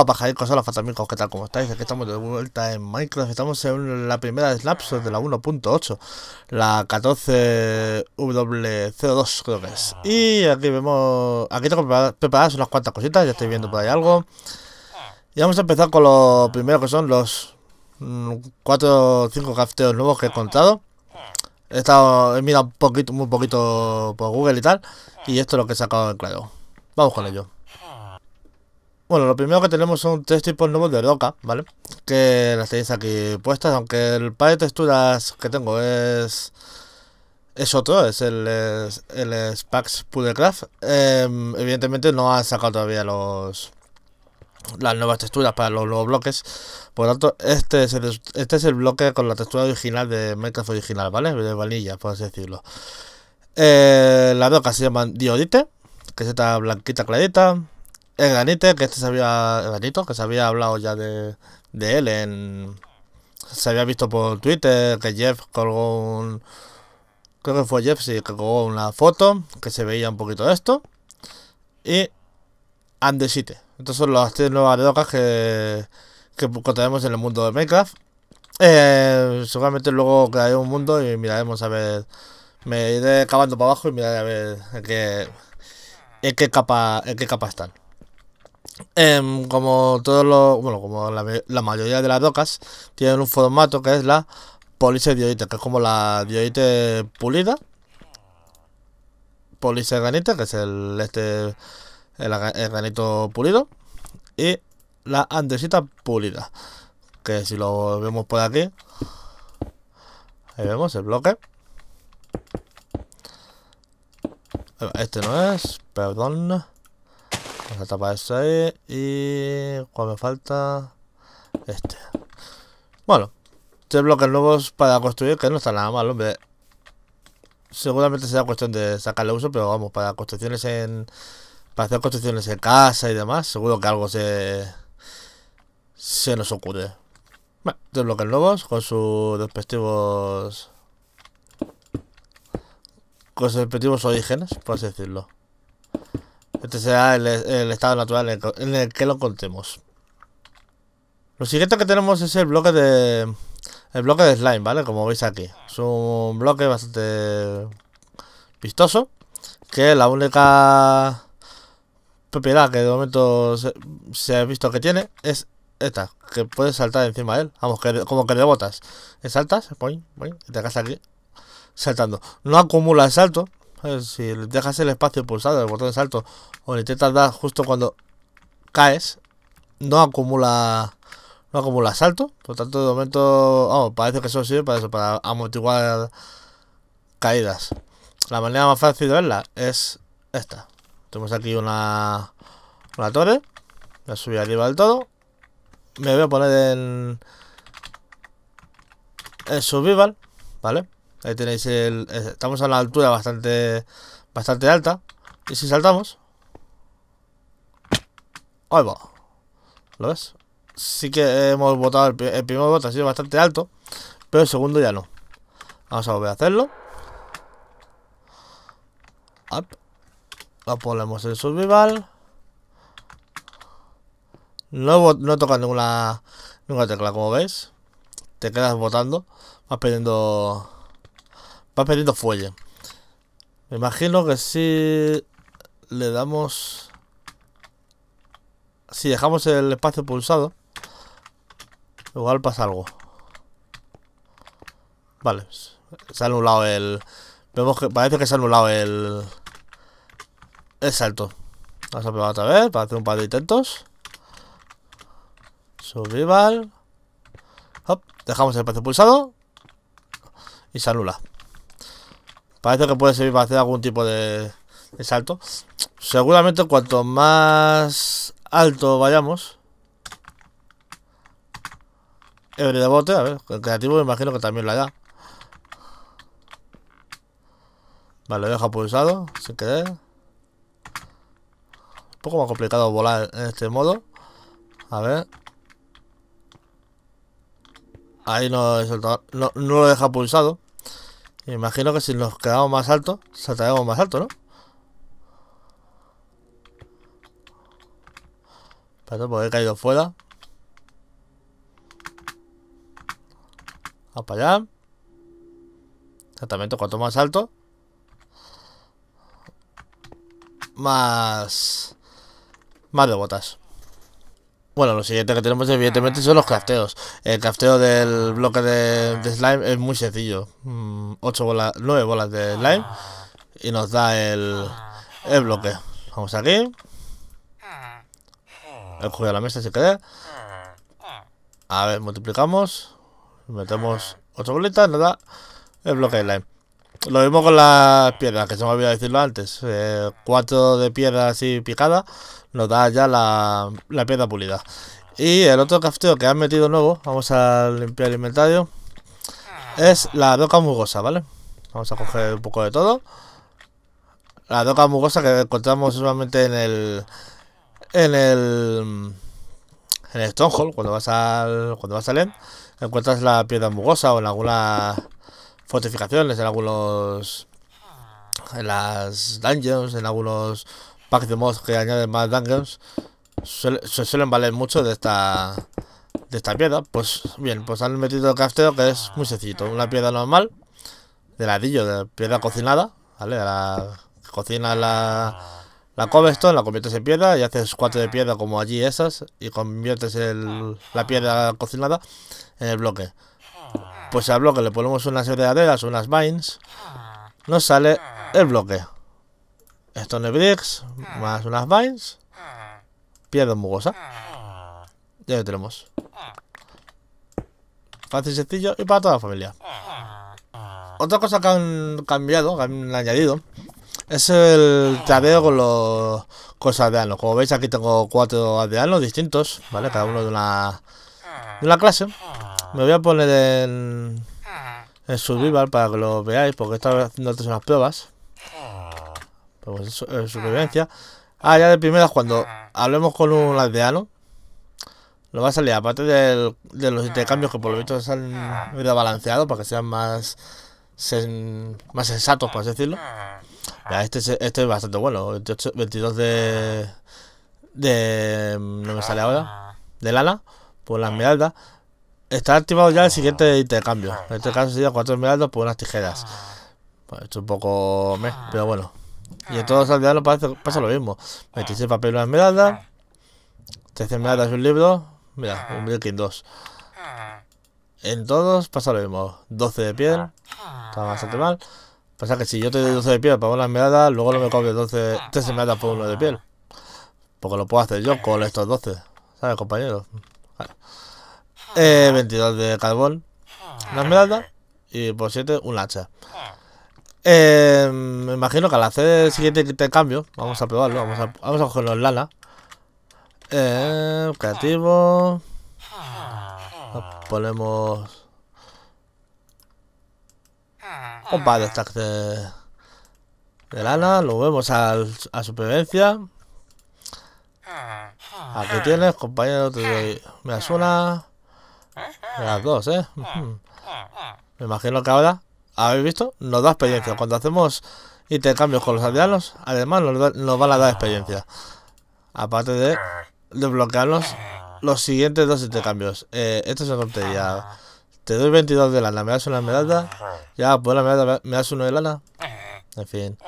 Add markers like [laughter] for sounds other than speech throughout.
Hola pajaricos, hola fantasmicos, ¿qué tal? ¿Cómo estáis? Aquí estamos de vuelta en Minecraft, estamos en la primera Snapshot de la 1.8, la 14W02 creo que es. Y aquí vemos, aquí tengo preparadas unas cuantas cositas, ya estoy viendo por ahí algo. Y vamos a empezar con lo primero que son los 4 mm, o 5 crafteos nuevos que he encontrado. He estado, he mirado un poquito, muy poquito por Google y tal, y esto es lo que he sacado en claro. Vamos con ello. Bueno, lo primero que tenemos son tres tipos nuevos de roca, ¿vale? Que las tenéis aquí puestas, aunque el par de texturas que tengo es... Es otro, es el, Spax Pudecraft. Em, evidentemente no han sacado todavía los las nuevas texturas para los nuevos bloques. Por lo tanto, este es el, este es el bloque con la textura original de Minecraft original, ¿vale? De vanilla, por así decirlo. Eh, las roca se llaman Diodite, que es esta blanquita clarita. El granite, que este se había. granito, que se había hablado ya de, él Se había visto por Twitter que Jeff colgó un. Creo que fue Jeff, sí, que colgó una foto que se veía un poquito de esto. Y. Andesite Estos son las tres nuevas drogas que. que encontraremos en el mundo de Minecraft. Eh, seguramente luego crearé un mundo y miraremos a ver. Me iré cavando para abajo y miraré a ver qué, qué, capa, en qué capa están. Em, como todos los, bueno, como la, mayoría de las docas, tienen un formato que es la police que es como la dioite pulida, police granita, que es el este el granito pulido, y la andesita pulida, que si lo vemos por aquí, ahí vemos el bloque. Este no es, perdón. Vamos a tapar esto ahí, Y. ¿Cuál me falta? Este. Bueno. Tres bloques nuevos para construir, que no está nada mal, hombre. Seguramente será cuestión de sacarle uso, pero vamos, para construcciones en. Para hacer construcciones en casa y demás, seguro que algo se. Se nos ocurre. Bueno, tres bloques nuevos con sus respectivos. Con sus respectivos orígenes, por así decirlo. Este ah, será el, estado natural en el que lo contemos. Lo siguiente que tenemos es el bloque de... El bloque de slime, ¿vale? Como veis aquí. Es un bloque bastante vistoso. Que la única propiedad que de momento se, ha visto que tiene es esta. Que puedes saltar encima de él. Vamos, que, como que botas Saltas, boing, boing, y te casas aquí. Saltando. No acumula el salto, si dejas el espacio pulsado, el botón de salto, o le intentas dar justo cuando caes, no acumula no acumula salto. Por tanto, de momento, parece que eso sirve para eso, para amortiguar caídas. La manera más fácil de verla es esta. Tenemos aquí una, una torre. La subí arriba del todo. Me voy a poner en, El survival, ¿vale? Ahí tenéis el... Eh, estamos a la altura bastante bastante alta. Y si saltamos... Ahí va. ¿Lo ves? Sí que hemos botado... El, primer bote ha sido bastante alto. Pero el segundo ya no. Vamos a volver a hacerlo. Up. Lo ponemos en survival. No, no toca ninguna, ninguna tecla, como veis. Te quedas botando. Vas perdiendo Va perdiendo fuelle. Me imagino que si le damos... Si dejamos el espacio pulsado, igual pasa algo. Vale, se ha anulado el... Vemos que parece que se ha anulado el... El salto. Vamos a probar otra vez para hacer un par de intentos. Survival. dejamos el espacio pulsado. Y se anula. Parece que puede servir para hacer algún tipo de, salto. Seguramente cuanto más alto vayamos. El de bote, a ver, el creativo me imagino que también lo hará. Vale, lo deja pulsado, sin querer. Un poco más complicado volar en este modo. A ver. Ahí no, no, no lo deja pulsado. Me imagino que si nos quedamos más alto, saltaremos más alto, ¿no? Para no he caído fuera. Vamos para allá. Exactamente, cuanto más alto. Más... Más de botas. Bueno, lo siguiente que tenemos evidentemente son los crafteos. El crafteo del bloque de, slime es muy sencillo. 8 bolas, 9 bolas de slime y nos da el, el bloque. Vamos aquí. El juego la mesa si queda. A ver, multiplicamos. Metemos 8 bolitas, nos da el bloque de slime. Lo mismo con las piedras, que se me olvidado decirlo antes. Eh, 4 de piedra así picada nos da ya la, piedra pulida. Y el otro crafteo que han metido nuevo, vamos a limpiar el inventario, es la doca mugosa, ¿vale? Vamos a coger un poco de todo. La doca mugosa que encontramos solamente en el... En el... En el Stonehall cuando vas al... Cuando vas al End, encuentras la piedra mugosa o en algunas fortificaciones, en algunos... En las dungeons, en algunos pack de mods que añaden más dungeons suelen valer mucho de esta de esta piedra. Pues bien, pues han metido el crafteo que es muy sencillo. Una piedra normal, de ladillo, de piedra cocinada, ¿vale? De la, cocina la, la cobblestone, la conviertes en piedra y haces cuatro de piedra como allí esas y conviertes el, la piedra cocinada en el bloque. Pues al bloque le ponemos unas serie de unas vines, nos sale el bloque. Stonebricks ah. más unas vines. Ah. Piedra mugosa. Ah. Ya lo tenemos. Fácil, y sencillo y para toda la familia. Otra cosa que han cambiado, que han añadido, es el tradeo con los, cosas aldeanos. Como veis aquí tengo cuatro aldeanos distintos, ¿vale? Cada uno de una, de una clase. Me voy a poner en, en survival para que lo veáis, porque estaba haciendo antes unas pruebas. Pues, eh, supervivencia. Ah, ya de primeras, cuando hablemos con un aldeano, lo va a salir, aparte de los intercambios que por lo visto se han balanceado para que sean más, más sensatos, por así decirlo. Este, este, es bastante bueno, 22 de, de... no me sale ahora, de lana, por la esmeralda. Está activado ya el siguiente intercambio. En este caso sería cuatro esmeraldas por unas tijeras. Pues esto es un poco... Meh, pero bueno. Y en todos los aldeanos pasa, pasa lo ah. mismo. 26 ah. papel una esmeralda. 13 ah. esmeraldas y un libro. Mira, un milking 2. En todos pasa lo mismo. 12 de piel. Está bastante mal. Pasa que si yo te doy 12 de piel para una esmeralda, luego no me cobro 12, 3 esmeraldas por uno de piel. Porque lo puedo hacer yo con estos 12. ¿Sabes, compañero? Eh, 22 de carbón. Una esmeralda. Y por 7, un hacha. Em, me imagino que al hacer el siguiente intercambio, ah. vamos a probarlo, vamos a, vamos a cogerlo en lana. Eh, creativo. Ponemos... Un par de stacks de, lana, lo vemos a supervivencia. Aquí tienes, compañero, te doy. Me das una. Me das dos, ¿eh? [laughs] Me imagino que ahora ¿Habéis visto? Nos da experiencia. Ah. Cuando hacemos intercambios con los aldeanos, además nos, van a dar experiencia. Aparte de ah. desbloquearnos ah. los siguientes dos intercambios. Eh, esto se conté ya. Te doy 22 de lana, me das una medalla. Ya, pues la medalla me das uno de lana. En fin.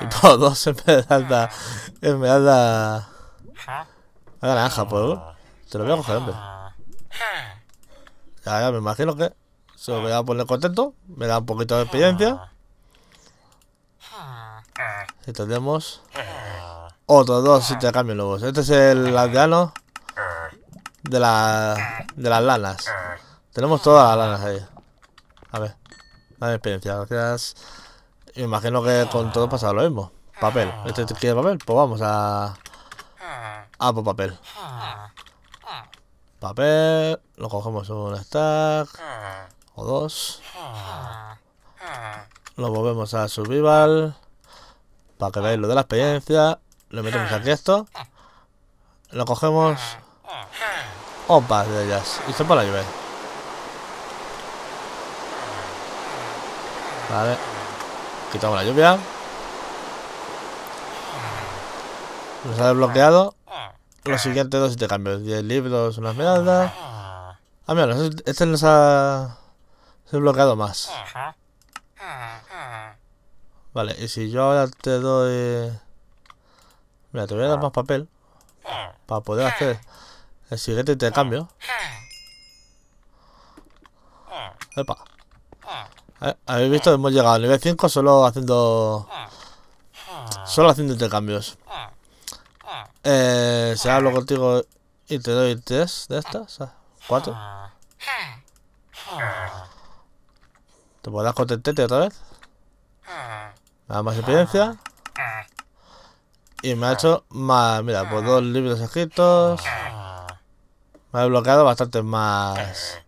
Y por dos en medalla. En medalla. naranja, pues Te lo voy a coger, hombre. Ya, ya, me imagino que. Se me voy ah. a poner contento, me da un poquito de experiencia. Y ah. tenemos ah. otros dos cambio nuevos. Este es el aldeano de, la, de las lanas. Tenemos todas las lanas ahí. A ver, dame experiencia, gracias. imagino que con todo pasa lo mismo. Papel, este quiere papel, pues vamos a. Ah, por papel. Papel, lo cogemos un stack dos. Ah. Lo volvemos a survival. Para que veáis lo de la experiencia. Lo metemos aquí esto. Lo cogemos. Opa ah. de ellas. Y se para la lluvia. Vale. Quitamos la lluvia. Nos ha desbloqueado los siguientes dos intercambios. 10 libros, una esmeralda. Ah, mira, este nos ha bloqueado más. Vale, y si yo ahora te doy... Mira, te voy a dar más papel. Para poder hacer el siguiente intercambio. Epa. Habéis visto, hemos llegado al nivel 5 solo haciendo... Solo haciendo intercambios. Eh, si hablo contigo y te doy tres de estas, ¿cuatro? Ah. ¿Te podrás dar otra vez? Me más experiencia. Y me ha hecho más. Mira, por dos libros escritos. Me ha bloqueado bastante más.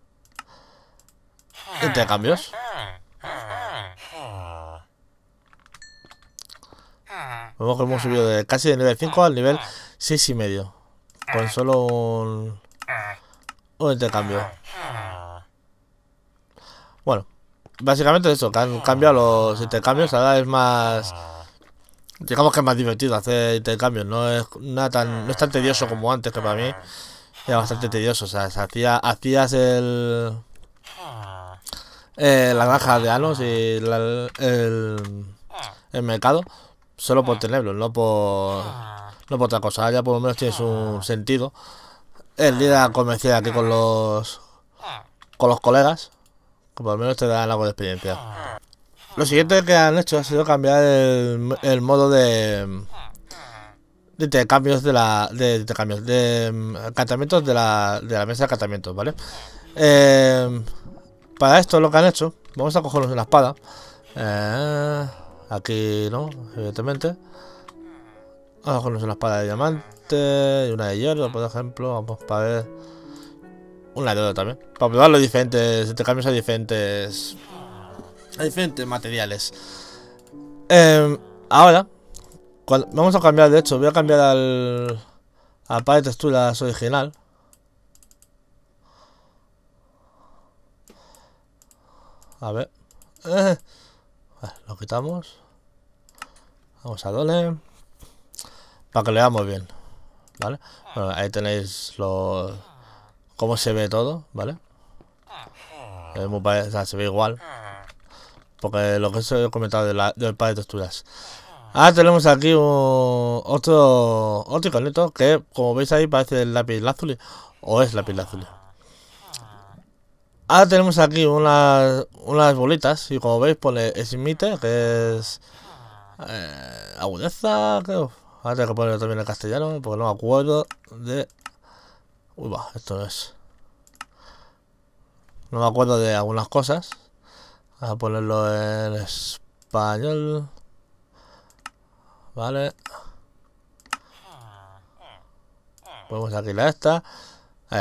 Intercambios. Vemos que hemos subido de casi de nivel 5 al nivel 6 y medio. Con solo un, un intercambio. Bueno, básicamente eso, que han ah. los intercambios, ahora es más... Digamos que es más divertido hacer intercambios, no es, nada tan, no es tan tedioso como antes, que para mí era bastante tedioso, o sea, hacía, hacías el... Eh, la granja de anos y el, el mercado solo por tenerlo, no por, no por otra cosa, ahora ya por lo menos tienes un sentido. El día comercial aquí con los con los colegas como al menos te dan algo de experiencia. Lo siguiente que han hecho ha sido cambiar el, modo de, de cambios de la. de intercambios. de mm, encantamientos de la, de la mesa de encantamientos, ¿vale? Eh, para esto lo que han hecho, vamos a cogernos una espada. Eh, aquí no, evidentemente. Vamos a cogernos una espada de diamante y una de hierro, por ejemplo. Vamos para ver un ladrillo también. Para probar los diferentes intercambios a diferentes. a diferentes materiales. Em, ahora, vamos a cambiar, de hecho, voy a cambiar al. al par de texturas original. A ver. [laughs] lo quitamos. Vamos a Dole. Para que veamos bien. ¿Vale? ahí tenéis los cómo se ve todo, ¿vale? se ve igual. Porque lo que se he comentado de la, del par de texturas. Ahora tenemos aquí un, otro, otro iconito que, como veis ahí, parece el lápiz lazuli. O es lápiz lazuli. Ahora tenemos aquí unas, unas bolitas. Y como veis, pone esmite, que es eh, agudeza, creo. Ahora tengo que ponerlo también en castellano, porque no me acuerdo de Uy, va, esto es... No me acuerdo de algunas cosas. a ponerlo en español. Vale. Podemos la esta.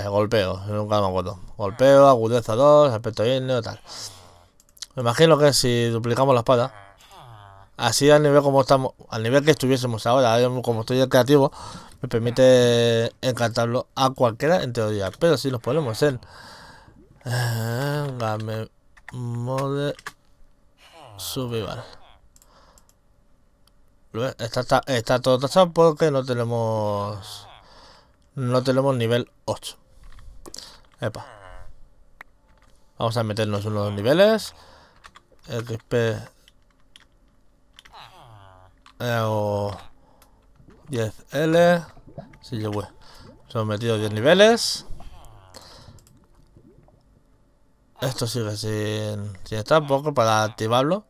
golpeo, nunca me acuerdo. Golpeo, agudeza 2, aspecto indio, tal. Me imagino que si duplicamos la espada. Así al nivel como estamos, al nivel que estuviésemos ahora, como estoy creativo, me permite encantarlo a cualquiera en teoría, pero si los podemos hacer. game mode survival. Está, está, todo tachado porque no tenemos no tenemos nivel 8. Epa. Vamos a meternos unos niveles. XP. Eh, 10L. Sí, yo Hemos metido 10 niveles. Esto sigue sin, sin estar un poco para activarlo.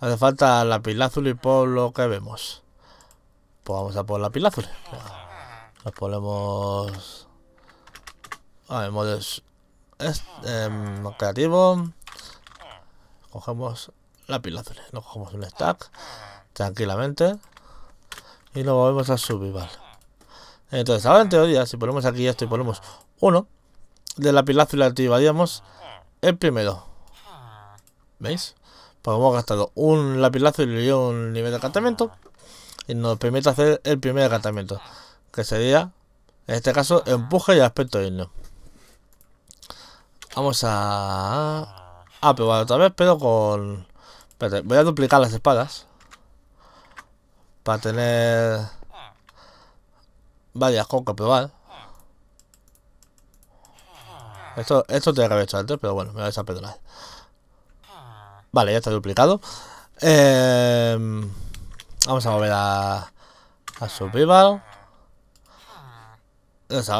Hace falta la pila y por lo que vemos. Pues vamos a por la pila Nos ponemos... ver, modo este, eh, em, creativo. Cogemos la pila azul. Nos cogemos un stack tranquilamente y lo volvemos a subir, vale. Entonces, ahora en teoría, si ponemos aquí esto y ponemos uno de la y le activaríamos el primero. ¿Veis? Pues hemos gastado un lapilazo y un nivel de encantamiento. Y nos permite hacer el primer encantamiento. Que sería, en este caso, empuje y aspecto digno. Vamos a... A probar otra vez, pero con... Espérate, voy a duplicar las espadas para tener varias con que probar. Esto, esto te que hecho antes, pero bueno, me vais a perdonar. Vale, ya está duplicado. Em, vamos a volver a, a Survival. A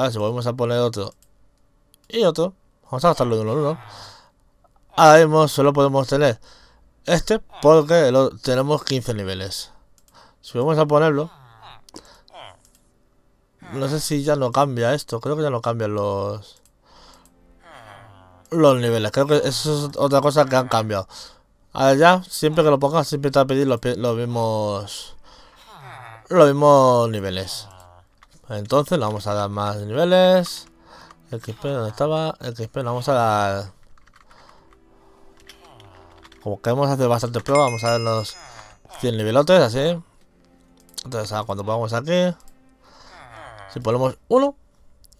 ver si volvemos a poner otro y otro, vamos a gastarlo de uno en uno. Ahora mismo solo podemos tener este porque tenemos 15 niveles. Si vamos a ponerlo... No sé si ya no cambia esto. Creo que ya no cambian los... Los niveles. Creo que eso es otra cosa que han cambiado. Ahora ya, siempre que lo pongas, siempre te va a pedir los, mismos... Los mismos niveles. Entonces le vamos a dar más niveles. XP, ¿dónde estaba? XP, le vamos a dar... Como queremos hacer bastantes pruebas, vamos a dar los 100 nivelotes, así. Entonces, ah, cuando pongamos aquí, si ponemos 1,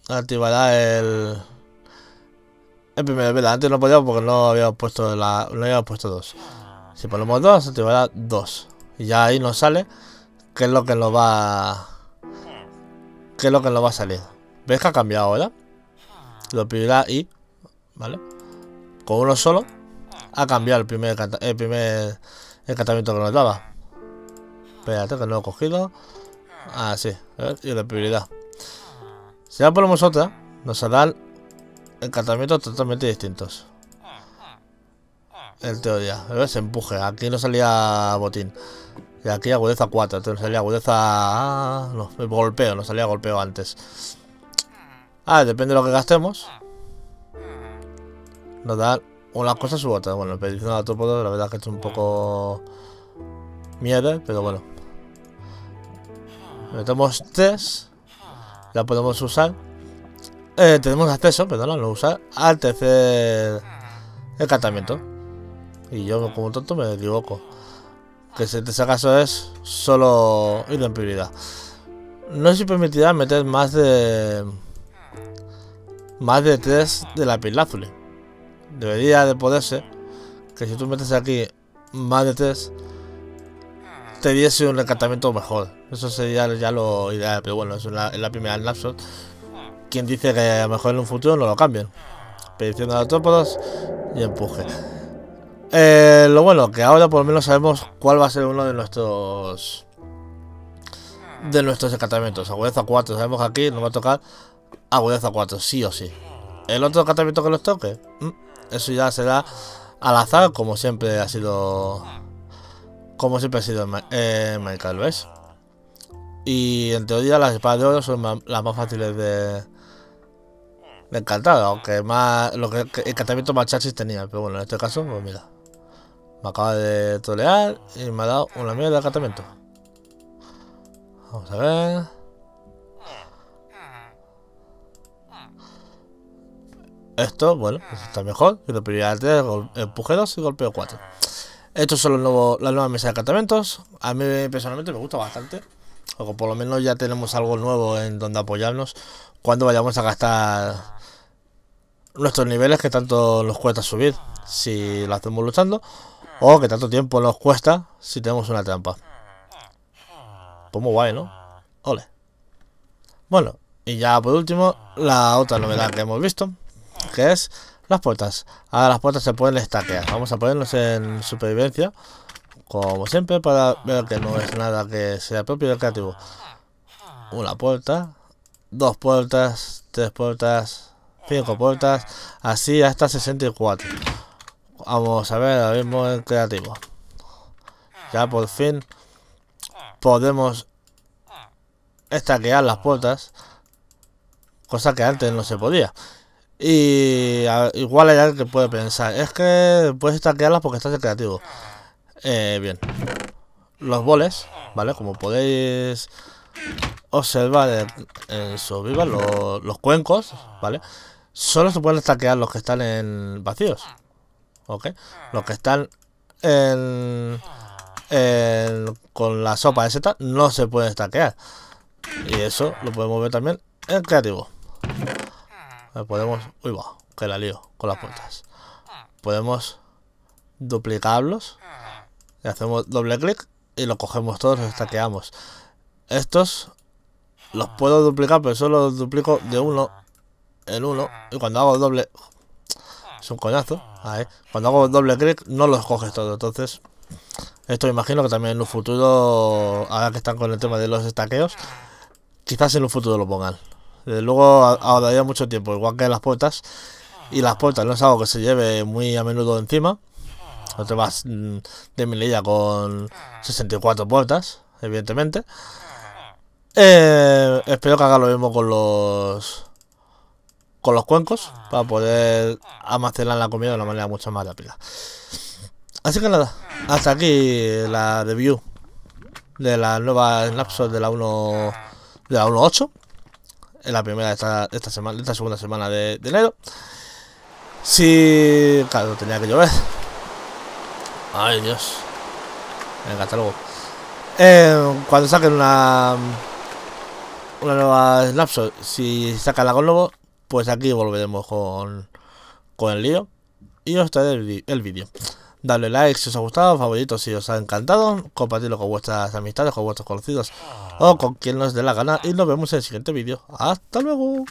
activará el, el primer vela. Antes no podíamos porque no habíamos puesto la, no habíamos puesto 2. Si ponemos 2, activará 2. Y ya ahí nos sale qué es lo que nos va qué es lo que nos va a salir. ¿Ves que ha cambiado ¿verdad? Lo pedirá y, ¿vale? Con uno solo ha cambiado el primer, el primer encantamiento que nos daba. Espérate que no lo he cogido. Ah, sí y la prioridad. Si ya ponemos otra, nos harán encantamientos totalmente distintos. En teoría. Se empuje. Aquí no salía botín. Y aquí agudeza 4. Entonces salía agudeza... Ah, no, golpeo. No salía golpeo antes. Ah, depende de lo que gastemos. Nos da unas cosas u otras. Bueno, el pedición de la la verdad que es un poco... Mierda, pero bueno. Metemos tres. La podemos usar. Eh, tenemos acceso, perdón, no usar al tercer encantamiento. Y yo como tonto me equivoco. Que si en ese caso es solo ir prioridad No se permitirá meter más de... Más de tres de la azul. Debería de poderse que si tú metes aquí más de tres te diese un encantamiento mejor. Eso sería ya lo ideal, pero bueno, es, la primera snapshot. Quien dice que a lo mejor en un futuro no lo cambien. Petición de autópodos y empuje. Eh, lo bueno, que ahora por lo menos sabemos cuál va a ser uno de nuestros de nuestros encantamientos. Agudeza 4, sabemos aquí nos va a tocar agudeza 4, sí o sí. El otro encantamiento que nos toque, mm, eso ya será al azar, como siempre ha sido como siempre ha sido eh, Michael, ¿ves? Y en teoría las espadas de oro son las más fáciles de, encantar, aunque más, lo que, encantamiento más chachis tenía, pero bueno, en este caso, pues mira. Me acaba de tolear y me ha dado una mierda de encantamiento. Vamos a ver. Esto, bueno, pues está mejor. Y lo primero empuje 2 y golpeo 4. Estos son los nuevos, las nuevas mesas de encantamientos. A mí personalmente me gusta bastante. O por lo menos ya tenemos algo nuevo en donde apoyarnos cuando vayamos a gastar nuestros niveles que tanto nos cuesta subir si lo hacemos luchando o que tanto tiempo nos cuesta si tenemos una trampa. Pues muy guay, ¿no? Ole. Bueno, y ya por último, la otra novedad que hemos visto, que es las puertas. Ahora las puertas se pueden estaquear. Vamos a ponernos en supervivencia. Como siempre, para ver que no es nada que sea propio del creativo. Una puerta, dos puertas, tres puertas, cinco puertas, así hasta 64. Vamos a ver ahora mismo el creativo. Ya por fin podemos estaquear las puertas, cosa que antes no se podía. Y igual hay alguien que puede pensar, es que puedes taquearlas porque estás en creativo. Eh, bien. Los boles, ¿vale? Como podéis observar en, su vida los cuencos, ¿vale? Solo se pueden taquear los que están en vacíos. ¿Ok? Los que están en, con la sopa de Z no se pueden estaquear. Y eso lo podemos ver también en creativo podemos... Uy, va, que la lío con las puertas. Podemos duplicarlos. Y hacemos doble clic y lo cogemos todos, los estaqueamos. Estos los puedo duplicar, pero solo los duplico de uno en uno. Y cuando hago doble... Es un coñazo. Cuando hago doble clic no los coges todos, entonces... Esto imagino que también en un futuro, ahora que están con el tema de los estaqueos, quizás en un futuro lo pongan. Desde eh, luego ahorraría mucho tiempo, igual que las puertas. Y las puertas no es algo que se lleve muy a menudo encima. No te mm, de mililla con 64 puertas, evidentemente. Eh, espero que haga lo mismo con los con los cuencos para poder almacenar la comida de una manera mucho más rápida. Así que nada, hasta aquí la review de la nueva Snapshot de la 1 de la 1.8 en la primera esta, esta semana, esta segunda semana de, de enero. Si, claro, tenía que llover. Ay, Dios. Venga, hasta luego. Em, cuando saquen una una nueva Snapshot, si sacan la con pues aquí volveremos con, con el lío y os traeré el vídeo. Dale like si os ha gustado, favorito si os ha encantado, compartidlo con vuestras amistades, con vuestros conocidos o con quien nos dé la gana y nos vemos en el siguiente vídeo. ¡Hasta luego!